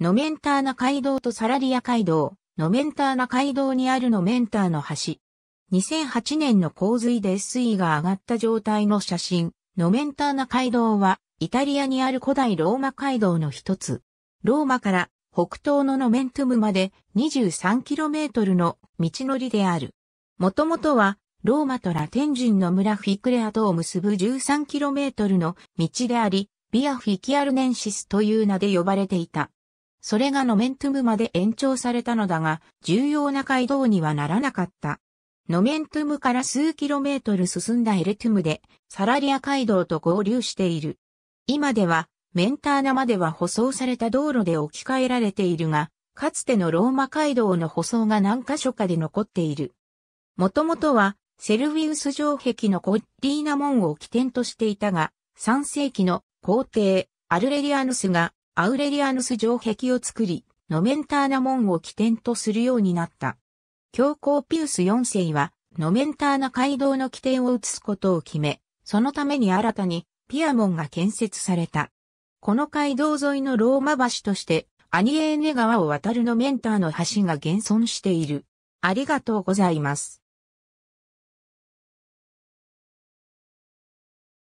ノメンターナ街道とサラリア街道、ノメンターナ街道にあるノメンターの橋。2008年の洪水で水位が上がった状態の写真、ノメンターナ街道は、イタリアにある古代ローマ街道の一つ。ローマから北東のノメントゥムまで 23km の道のりである。もともとは、ローマとラテン人の村フィクレアとを結ぶ 13km の道であり、ビアフィキアルネンシスという名で呼ばれていた。それがノメントゥムまで延長されたのだが、重要な街道にはならなかった。ノメントゥムから数キロメートル進んだエレトゥムで、サラリア街道と合流している。今では、メンターナまでは舗装された道路で置き換えられているが、かつてのローマ街道の舗装が何箇所かで残っている。もともとは、セルィウス城壁のコッリーナ門を起点としていたが、3世紀の皇帝、アルレリアヌスがアウレリアヌス城壁を作り、ノメンターナ門を起点とするようになった。教皇ピウス4世は、ノメンターナ街道の起点を移すことを決め、そのために新たにピアモンが建設された。この街道沿いのローマ橋として、アニエーネ川を渡るノメンターの橋が現存している。ありがとうございます。